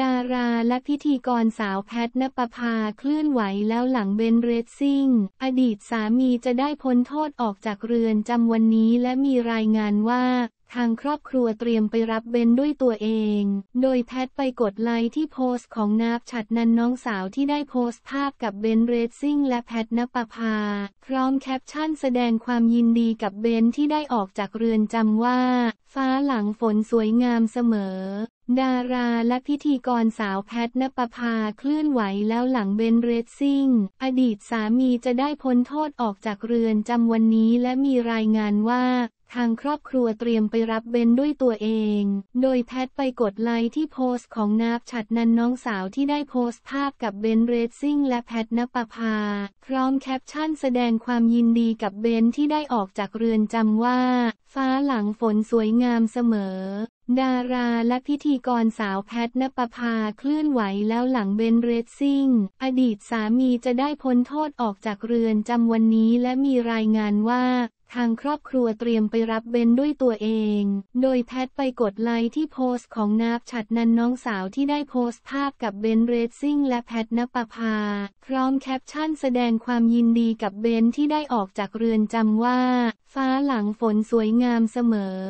ดาราและพิธีกรสาวแพทณปภาเคลื่อนไหวแล้วหลังเบนเรซซิ่งอดีตสามีจะได้พ้นโทษออกจากเรือนจำวันนี้และมีรายงานว่า ทางครอบครัวเตรียมไปรับเบนด้วยตัวเอง โดยแพทไปกดไลค์ที่โพสต์ของนับฉัดนันน้องสาวที่ได้โพสต์ภาพกับเบนเรซซิ่ง และแพทนปภาพร้อมแคปชั่นแสดงความยินดีกับเบนที่ได้ออกจากเรือนจำว่า ฟ้าหลังฝนสวยงามเสมอดาราและพิธีกรสาวแพทณปภาเคลื่อนไหวแล้วหลังเบนเรดซิ่ง อดีตสามีจะได้พ้นโทษออกจากเรือนจำ วันนี้และมีรายงานว่า ทางครอบครัวเตรียมไปรับเบนด้วยตัวเอง โดยแพทไปกดไลค์ที่โพสต์ของนับฉัดนันน้องสาวที่ได้โพสต์ภาพกับเบนเรดซิ่ง และแพทณปภาพร้อมแคปชั่นแสดงความยินดีกับเบนที่ได้ออกจากเรือนจำว่า ฟ้าหลังฝนสวยงามเสมอดาราและพิธีกรสาวแพทณปภาเคลื่อนไหวแล้วหลังเบนเรดซิ่ง อดีตสามีจะได้พ้นโทษออกจากเรือนจำวันนี้และมีรายงานว่า ทางครอบครัวเตรียมไปรับเบนด้วยตัวเอง โดยแพทไปกดไลค์ที่โพสต์ของนับฉัดนันน้องสาวที่ได้โพสต์ภาพกับเบนเรดซิ่ง และแพทณปภาพร้อมแคปชั่นแสดงความยินดีกับเบนที่ได้ออกจากเรือนจำว่า ฟ้าหลังฝนสวยงามเสมอ